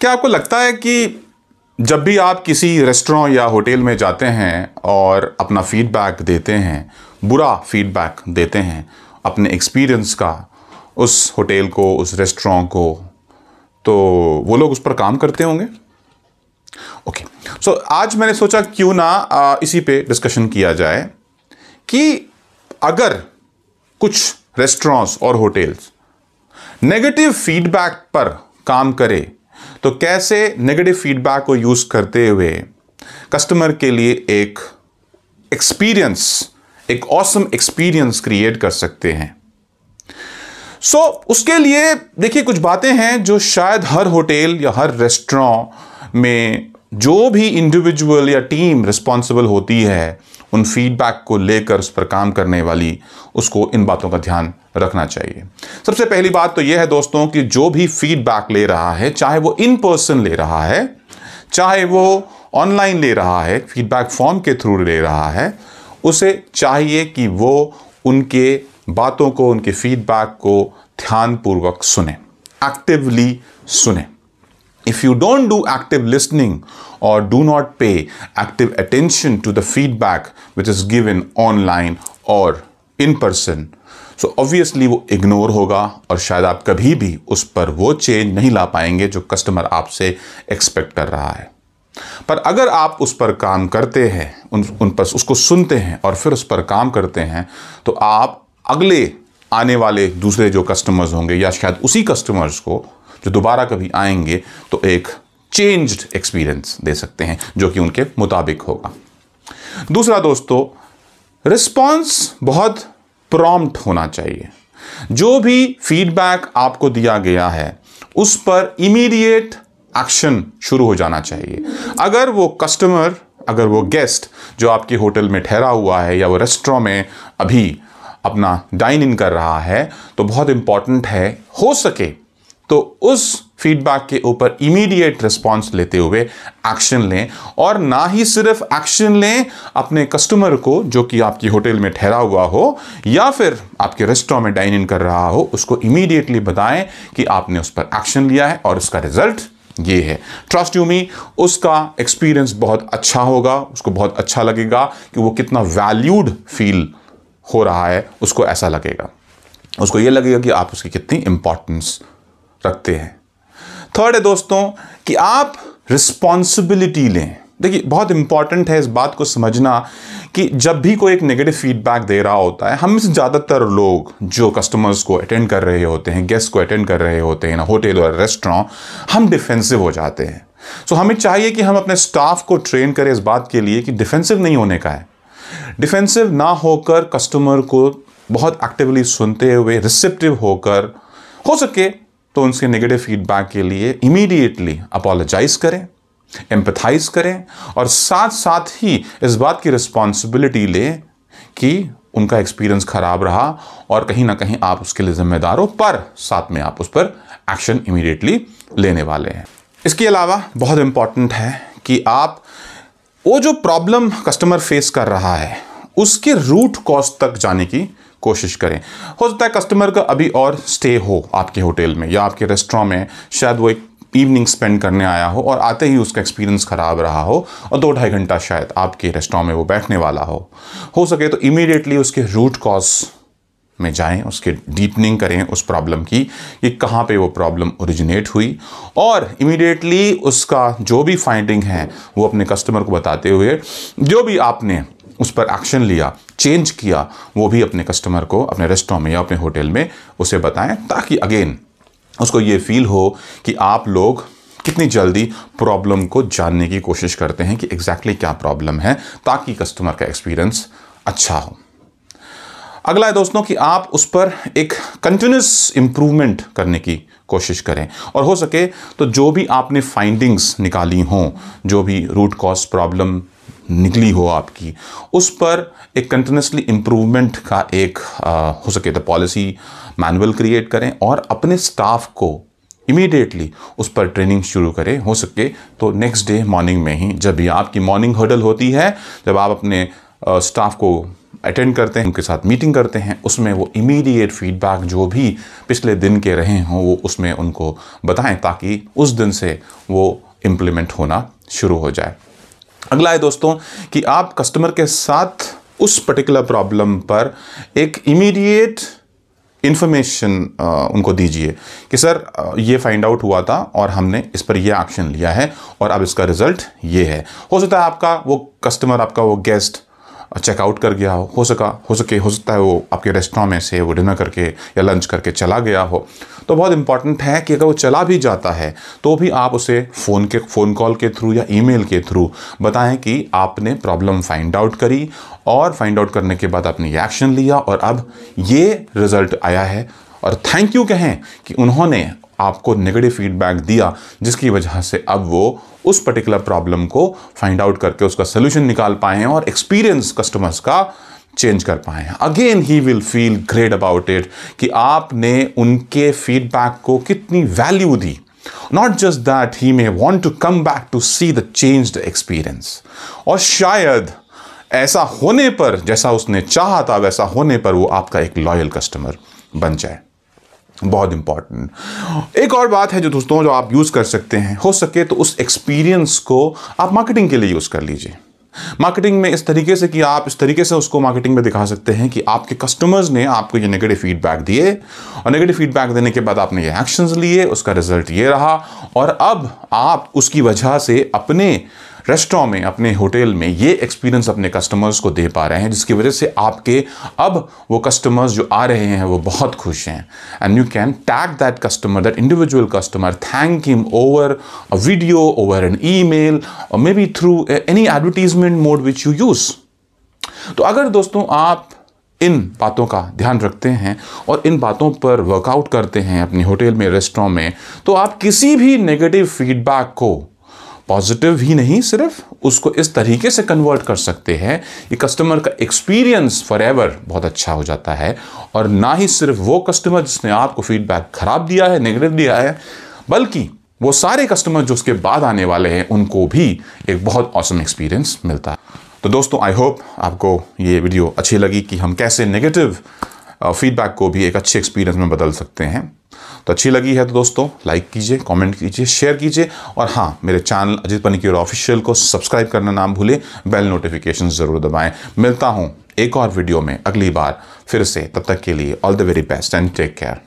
क्या आपको लगता है कि जब भी आप किसी रेस्टोरेंट या होटल में जाते हैं और अपना फीडबैक देते हैं बुरा फीडबैक देते हैं अपने एक्सपीरियंस का उस होटल को उस रेस्टोरेंट को तो वो लोग उस पर काम करते होंगे ओके okay. सो so, आज मैंने सोचा क्यों ना आ, इसी पे डिस्कशन किया जाए कि अगर कुछ रेस्टोरेंट्स और होटल्स नेगेटिव फीडबैक पर काम करें तो कैसे नेगेटिव फीडबैक को यूज करते हुए कस्टमर के लिए एक एक्सपीरियंस एक ऑसम एक्सपीरियंस क्रिएट कर सकते हैं सो so, उसके लिए देखिए कुछ बातें हैं जो शायद हर होटल या हर रेस्टोरेंट में जो भी इंडिविजुअल या टीम रिस्पॉन्सिबल होती है उन फीडबैक को लेकर उस पर काम करने वाली उसको इन बातों का ध्यान रखना चाहिए सबसे पहली बात तो यह है दोस्तों कि जो भी फीडबैक ले रहा है चाहे वो इन पर्सन ले रहा है चाहे वो ऑनलाइन ले रहा है फीडबैक फॉर्म के थ्रू ले रहा है उसे चाहिए कि वो उनके बातों को उनके फीडबैक को ध्यानपूर्वक सुने एक्टिवली सुने If you don't do active listening or do not pay active attention to the feedback which is given online or in person, so so obviously वो इग्नोर होगा और शायद आप कभी भी उस पर वो चेंज नहीं ला पाएंगे जो कस्टमर आपसे एक्सपेक्ट कर रहा है पर अगर आप उस पर काम करते हैं उन उन पर उसको सुनते हैं और फिर उस पर काम करते हैं तो आप अगले आने वाले दूसरे जो कस्टमर्स होंगे या शायद उसी कस्टमर्स को जो दोबारा कभी आएंगे तो एक चेंज्ड एक्सपीरियंस दे सकते हैं जो कि उनके मुताबिक होगा दूसरा दोस्तों रिस्पॉन्स बहुत प्रॉम्प्ट होना चाहिए जो भी फीडबैक आपको दिया गया है उस पर इमीडिएट एक्शन शुरू हो जाना चाहिए अगर वो कस्टमर अगर वो गेस्ट जो आपके होटल में ठहरा हुआ है या वो रेस्टोरेंट में अभी अपना डाइन इन कर रहा है तो बहुत इंपॉर्टेंट है हो सके तो उस फीडबैक के ऊपर इमीडिएट रिस्पॉन्स लेते हुए एक्शन लें और ना ही सिर्फ एक्शन लें अपने कस्टमर को जो कि आपकी होटल में ठहरा हुआ हो या फिर आपके रेस्टोरेंट में डाइन इन कर रहा हो उसको इमीडिएटली बताएं कि आपने उस पर एक्शन लिया है और उसका रिजल्ट ये है ट्रस्ट यू मी उसका एक्सपीरियंस बहुत अच्छा होगा उसको बहुत अच्छा लगेगा कि वो कितना वैल्यूड फील हो रहा है उसको ऐसा लगेगा उसको ये लगेगा कि आप उसकी कितनी इंपॉर्टेंस रखते हैं थर्ड है दोस्तों कि आप रिस्पॉन्सिबिलिटी लें देखिए बहुत इंपॉर्टेंट है इस बात को समझना कि जब भी कोई एक नेगेटिव फीडबैक दे रहा होता है हम से ज़्यादातर लोग जो कस्टमर्स को अटेंड कर रहे होते हैं गेस्ट को अटेंड कर रहे होते हैं ना होटल और रेस्टोरेंट हम डिफेंसिव हो जाते हैं सो so, हमें चाहिए कि हम अपने स्टाफ को ट्रेन करें इस बात के लिए कि डिफेंसिव नहीं होने का है डिफेंसिव ना होकर कस्टमर को बहुत एक्टिवली सुनते हुए रिसेप्टिव होकर हो सके तो उनसे नेगेटिव फीडबैक के लिए इमीडिएटली अपोलोजाइज करें एम्पथाइज करें और साथ साथ ही इस बात की रिस्पॉन्सिबिलिटी लें कि उनका एक्सपीरियंस खराब रहा और कहीं ना कहीं आप उसके लिए जिम्मेदार हो पर साथ में आप उस पर एक्शन इमीडिएटली लेने वाले हैं इसके अलावा बहुत इंपॉर्टेंट है कि आप वो जो प्रॉब्लम कस्टमर फेस कर रहा है उसके रूट कॉज तक जाने की कोशिश करें हो सकता है कस्टमर का अभी और स्टे हो आपके होटल में या आपके रेस्टोरेंट में शायद वो एक इवनिंग स्पेंड करने आया हो और आते ही उसका एक्सपीरियंस ख़राब रहा हो और दो ढाई घंटा शायद आपके रेस्टोरेंट में वो बैठने वाला हो हो सके तो इमीडिएटली उसके रूट कॉज में जाएं उसके डीपनिंग करें उस प्रॉब्लम की कि कहाँ पे वो प्रॉब्लम ओरिजिनेट हुई और इमीडिएटली उसका जो भी फाइंडिंग है वो अपने कस्टमर को बताते हुए जो भी आपने उस पर एक्शन लिया चेंज किया वो भी अपने कस्टमर को अपने रेस्टोरेंट में या अपने होटल में उसे बताएं ताकि अगेन उसको ये फील हो कि आप लोग कितनी जल्दी प्रॉब्लम को जानने की कोशिश करते हैं कि एग्जैक्टली exactly क्या प्रॉब्लम है ताकि कस्टमर का एक्सपीरियंस अच्छा हो अगला है दोस्तों कि आप उस पर एक कंटिन्यूस इम्प्रूवमेंट करने की कोशिश करें और हो सके तो जो भी आपने फाइंडिंग्स निकाली हों जो भी रूट कॉज प्रॉब्लम निकली हो आपकी उस पर एक कंटिन्यूसली इम्प्रूवमेंट का एक आ, हो सके तो पॉलिसी मैनुअल क्रिएट करें और अपने स्टाफ को इमीडिएटली उस पर ट्रेनिंग शुरू करें हो सके तो नेक्स्ट डे मॉर्निंग में ही जब भी आपकी मॉर्निंग हर्डल होती है जब आप अपने स्टाफ को अटेंड करते हैं उनके साथ मीटिंग करते हैं उसमें वो इमीडिएट फीडबैक जो भी पिछले दिन के रहे हों वो उसमें उनको बताएं ताकि उस दिन से वो इम्प्लीमेंट होना शुरू हो जाए अगला है दोस्तों कि आप कस्टमर के साथ उस पर्टिकुलर प्रॉब्लम पर एक इमीडिएट इन्फॉर्मेशन उनको दीजिए कि सर ये फाइंड आउट हुआ था और हमने इस पर ये एक्शन लिया है और अब इसका रिजल्ट ये है हो सकता है आपका वो कस्टमर आपका वो गेस्ट चेकआउट कर गया हो हो सका हो सके हो सकता है वो आपके रेस्टोरेंट में से वो डिनर करके या लंच करके चला गया हो तो बहुत इंपॉर्टेंट है कि अगर वो चला भी जाता है तो भी आप उसे फ़ोन के फ़ोन कॉल के थ्रू या ई के थ्रू बताएं कि आपने प्रॉब्लम फाइंड आउट करी और फाइंड आउट करने के बाद आपने एक्शन लिया और अब ये रिज़ल्ट आया है और थैंक यू कहें कि उन्होंने आपको नेगेटिव फीडबैक दिया जिसकी वजह से अब वो उस पर्टिकुलर प्रॉब्लम को फाइंड आउट करके उसका सोल्यूशन निकाल पाए हैं और एक्सपीरियंस कस्टमर्स का चेंज कर पाए हैं again he will feel great about it कि आपने उनके फीडबैक को कितनी वैल्यू दी not just that he may want to come back to see the change experience और शायद ऐसा होने पर जैसा उसने चाहा था वैसा होने पर वो आपका एक लॉयल कस्टमर बन जाए बहुत इंपॉर्टेंट एक और बात है जो दोस्तों जो आप यूज़ कर सकते हैं हो सके तो उस एक्सपीरियंस को आप मार्केटिंग के लिए यूज़ कर लीजिए मार्केटिंग में इस तरीके से कि आप इस तरीके से उसको मार्केटिंग में दिखा सकते हैं कि आपके कस्टमर्स ने आपको ये नेगेटिव फीडबैक दिए और नेगेटिव फीडबैक देने के बाद आपने ये एक्शंस लिए उसका रिजल्ट ये रहा और अब आप उसकी वजह से अपने रेस्टोरेंट में अपने होटल में ये एक्सपीरियंस अपने कस्टमर्स को दे पा रहे हैं जिसकी वजह से आपके अब वो कस्टमर्स जो आ रहे हैं वो बहुत खुश हैं and you can tag that customer that individual customer thank him over a video over an email और may be through any advertisement mode which you use तो अगर दोस्तों आप इन बातों का ध्यान रखते हैं और इन बातों पर वर्कआउट करते हैं अपने होटल में रेस्टोरेंट में तो आप किसी भी नेगेटिव फीडबैक को पॉजिटिव ही नहीं सिर्फ उसको इस तरीके से कन्वर्ट कर सकते हैं कि कस्टमर का एक्सपीरियंस फॉर एवर बहुत अच्छा हो जाता है और ना ही सिर्फ वो कस्टमर जिसने आपको फीडबैक खराब दिया है नेगेटिव दिया है बल्कि वो सारे कस्टमर जो उसके बाद आने वाले हैं उनको भी एक बहुत औसम एक्सपीरियंस मिलता है तो दोस्तों आई होप आपको ये वीडियो अच्छी लगी कि हम कैसे नेगेटिव फीडबैक को भी एक अच्छे एक्सपीरियंस में बदल सकते हैं तो अच्छी लगी है तो दोस्तों लाइक कीजिए कमेंट कीजिए शेयर कीजिए और हाँ मेरे चैनल अजीत और ऑफिशियल को सब्सक्राइब करना ना भूलें बेल नोटिफिकेशन ज़रूर दबाएं मिलता हूँ एक और वीडियो में अगली बार फिर से तब तक के लिए all the very best and take care